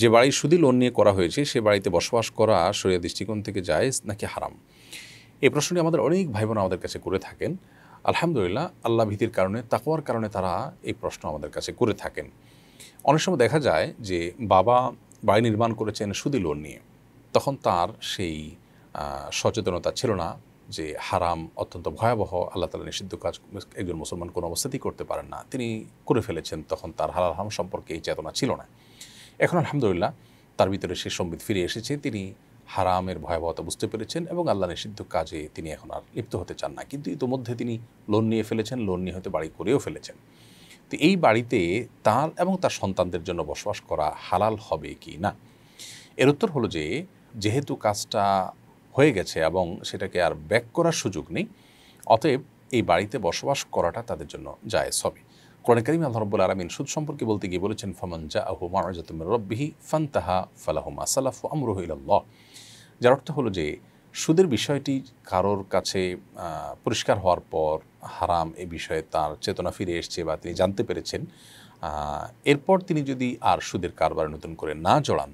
যে বাড়ি সুদি লোন নিয়ে করা হয়েছে সে বাড়িতে বসবাস করা শরীয় দৃষ্টিকোণ থেকে যায় নাকি হারাম এই প্রশ্নটি আমাদের অনেক ভাই বোন আমাদের কাছে করে থাকেন আলহামদুলিল্লাহ আল্লাহ ভীতির কারণে তাকওয়ার কারণে তারা এই প্রশ্ন আমাদের কাছে করে থাকেন অনেক সময় দেখা যায় যে বাবা বাড়ি নির্মাণ করেছেন সুদী লোন নিয়ে তখন তার সেই সচেতনতা ছিল না যে হারাম অত্যন্ত ভয়াবহ আল্লাহ তালা নিষিদ্ধ কাজ একজন মুসলমান কোনো অবস্থাতেই করতে পারেন না তিনি করে ফেলেছেন তখন তার হারাল হারাম সম্পর্কে এই চেতনা ছিল না এখন আলহামদুলিল্লাহ তার ভিতরে সে সম্বিত ফিরে এসেছে তিনি হারামের ভয়াবহতা বুঝতে পেরেছেন এবং আল্লাহ নিষিদ্ধ কাজে তিনি এখন আর লিপ্ত হতে চান না কিন্তু ইতোমধ্যে তিনি লোন নিয়ে ফেলেছেন লোন নিয়ে হয়তো বাড়ি করেও ফেলেছেন তো এই বাড়িতে তার এবং তার সন্তানদের জন্য বসবাস করা হালাল হবে কি না এর উত্তর হলো যে যেহেতু কাজটা হয়ে গেছে এবং সেটাকে আর ব্যাক করার সুযোগ নেই অতএব এই বাড়িতে বসবাস করাটা তাদের জন্য জায়েজ হবে কোরআন আল্লাহ রব্বুল আলমিন সুদ সম্পর্কে বলতে গিয়ে বলেছেন ফমন জা আহু মাজাতুম রব্বিহি ফান্তাহা ফালাহুমা সালাফু আমরুহ ইল্লাহ যার অর্থ হলো যে সুদের বিষয়টি কারোর কাছে পরিষ্কার হওয়ার পর হারাম এ বিষয়ে তার চেতনা ফিরে এসছে বা তিনি জানতে পেরেছেন এরপর তিনি যদি আর সুদের কারবার নতুন করে না জড়ান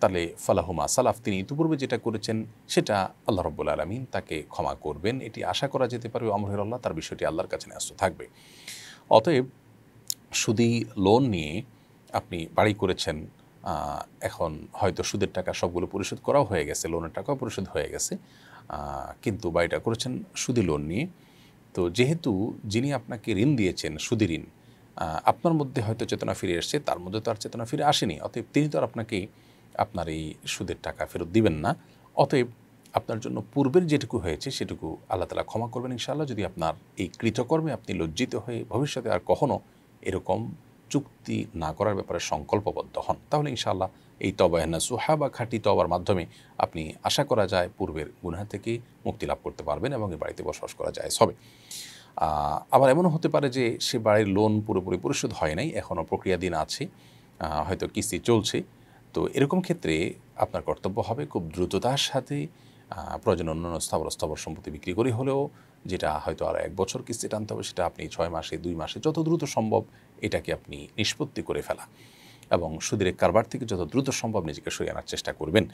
তাহলে ফালাহুমা সালাফ তিনি ইতিপূর্বে যেটা করেছেন সেটা আল্লাহ রব্বুল আলমিন তাকে ক্ষমা করবেন এটি আশা করা যেতে পারে অমরুল্লাহ তার বিষয়টি আল্লাহর কাছে ন্যস্ত থাকবে অতএব সুদি লোন নিয়ে আপনি বাড়ি করেছেন এখন হয়তো সুদের টাকা সবগুলো পরিশোধ করাও হয়ে গেছে লোনের টাকাও পরিশোধ হয়ে গেছে কিন্তু বাড়িটা করেছেন সুদি লোন নিয়ে তো যেহেতু যিনি আপনাকে ঋণ দিয়েছেন সুদি ঋণ আপনার মধ্যে হয়তো চেতনা ফিরে এসছে তার মধ্যে তো আর চেতনা ফিরে আসেনি অতএব তিনি তো আর আপনাকে আপনার এই সুদের টাকা ফেরত দিবেন না অতএব আপনার জন্য পূর্বের যেটুকু হয়েছে সেটুকু আল্লাহ তালা ক্ষমা করবেন ইনশাআল্লাহ যদি আপনার এই কৃতকর্মে আপনি লজ্জিত হয়ে ভবিষ্যতে আর কখনও এরকম চুক্তি না করার ব্যাপারে সংকল্পবদ্ধ হন তাহলে ইনশাআল্লাহ এই তবায়না সুহা বা খাঁটি তবার মাধ্যমে আপনি আশা করা যায় পূর্বের গুনহা থেকে মুক্তি লাভ করতে পারবেন এবং এই বাড়িতে বসবাস করা যায় হবে আবার এমনও হতে পারে যে সে বাড়ির লোন পুরোপুরি পরিশোধ হয় নাই এখনও প্রক্রিয়াধীন আছে হয়তো কিস্তি চলছে তো এরকম ক্ষেত্রে আপনার কর্তব্য হবে খুব দ্রুততার সাথে প্রয়োজন অন্যান্য স্থাবর স্থাবর সম্পত্তি বিক্রি করে হলেও যেটা হয়তো আর এক বছর কিস্তি টানতে হবে সেটা আপনি ছয় মাসে দুই মাসে যত দ্রুত সম্ভব এটাকে আপনি নিষ্পত্তি করে ফেলা এবং সুদের কারবার থেকে যত দ্রুত সম্ভব নিজেকে সরিয়ে আনার চেষ্টা করবেন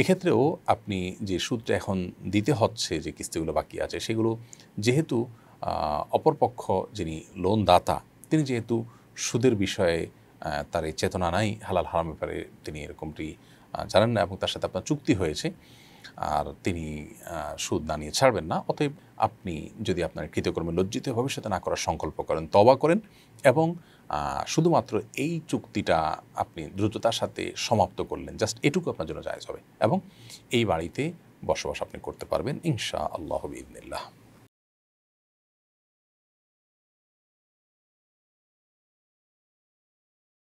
এক্ষেত্রেও আপনি যে সুদটা এখন দিতে হচ্ছে যে কিস্তিগুলো বাকি আছে সেগুলো যেহেতু অপরপক্ষ যিনি লোনদাতা তিনি যেহেতু সুদের বিষয়ে তার এই চেতনা নাই হালাল হারাম ব্যাপারে তিনি এরকমটি জানেন না এবং তার সাথে আপনার চুক্তি হয়েছে আর তিনি সুদ না নিয়ে ছাড়বেন না অতএব আপনি যদি আপনার কৃতকর্মে লজ্জিত ভবিষ্যতে না করার সংকল্প করেন তবা করেন এবং শুধুমাত্র এই চুক্তিটা আপনি দ্রুততার সাথে সমাপ্ত করলেন জাস্ট এটুকু আপনার জন্য জায়জ হবে এবং এই বাড়িতে বসবাস আপনি করতে পারবেন ইনশা আল্লাহ ইবনিল্লাহ